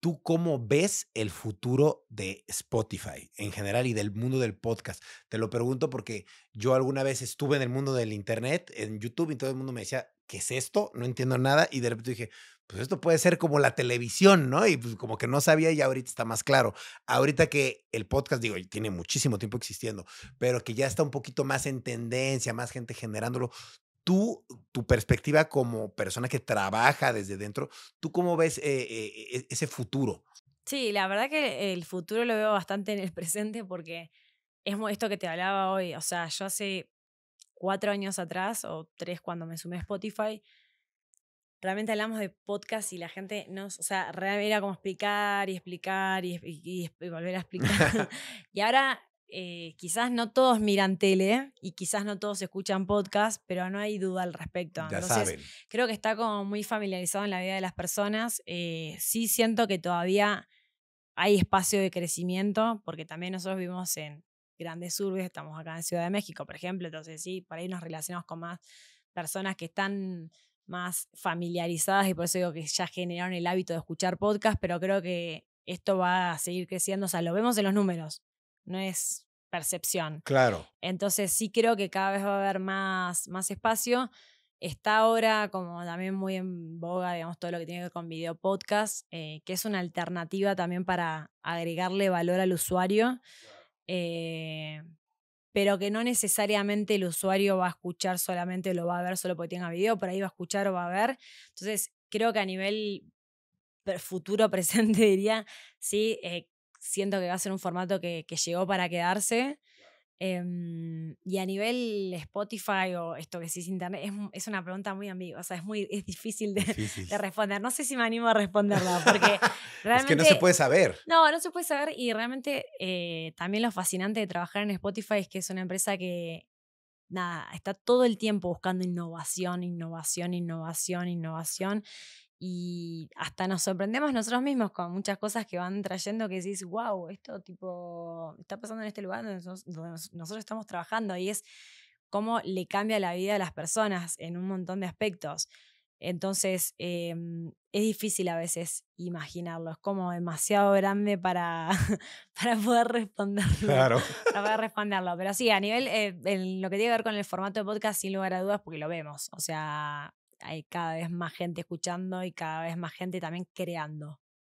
¿Tú cómo ves el futuro de Spotify en general y del mundo del podcast? Te lo pregunto porque yo alguna vez estuve en el mundo del Internet, en YouTube, y todo el mundo me decía, ¿qué es esto? No entiendo nada. Y de repente dije, pues esto puede ser como la televisión, ¿no? Y pues como que no sabía y ahorita está más claro. Ahorita que el podcast, digo, tiene muchísimo tiempo existiendo, pero que ya está un poquito más en tendencia, más gente generándolo tú, tu perspectiva como persona que trabaja desde dentro, ¿tú cómo ves eh, eh, e, ese futuro? Sí, la verdad que el futuro lo veo bastante en el presente porque es esto que te hablaba hoy. O sea, yo hace cuatro años atrás o tres cuando me sumé a Spotify, realmente hablamos de podcast y la gente no, o sea, era como explicar y explicar y volver a explicar. y ahora eh, quizás no todos miran tele y quizás no todos escuchan podcast, pero no hay duda al respecto. Ya creo que está como muy familiarizado en la vida de las personas. Eh, sí siento que todavía hay espacio de crecimiento, porque también nosotros vivimos en grandes urbes, estamos acá en Ciudad de México, por ejemplo. Entonces, sí, por ahí nos relacionamos con más personas que están más familiarizadas y por eso digo que ya generaron el hábito de escuchar podcast, pero creo que esto va a seguir creciendo, o sea, lo vemos en los números no es percepción. Claro. Entonces sí creo que cada vez va a haber más, más espacio. Está ahora como también muy en boga, digamos, todo lo que tiene que ver con video podcast, eh, que es una alternativa también para agregarle valor al usuario, eh, pero que no necesariamente el usuario va a escuchar solamente, lo va a ver solo porque tenga video, por ahí va a escuchar o va a ver. Entonces, creo que a nivel futuro presente, diría, sí, eh, siento que va a ser un formato que, llegó para quedarse. Em, y a nivel Spotify o esto que sí es internet, es, una pregunta muy ambigua, o sea, es, muy, es difícil de, responder. No sé si me animo a responderla, porque realmente... es que no se puede saber. No, no se puede saber y realmente eh, también lo fascinante de trabajar en Spotify es que es una empresa que, nada, está todo el tiempo buscando innovación, innovación, innovación, innovación y hasta nos sorprendemos nosotros mismos con muchas cosas que van trayendo que decís, wow, esto tipo está pasando en este lugar donde nosotros, estamos trabajando y es cómo le cambia la vida a las personas en un montón de aspectos. Entonces, em, es difícil a veces imaginarlo, es como demasiado grande para, para poder responderlo. Claro. Para poder responderlo. Pero sí, a nivel, eh, en lo que tiene que ver con el formato de podcast, sin lugar a dudas, porque lo vemos. O sea, hay cada vez más gente escuchando y cada vez más gente también creando.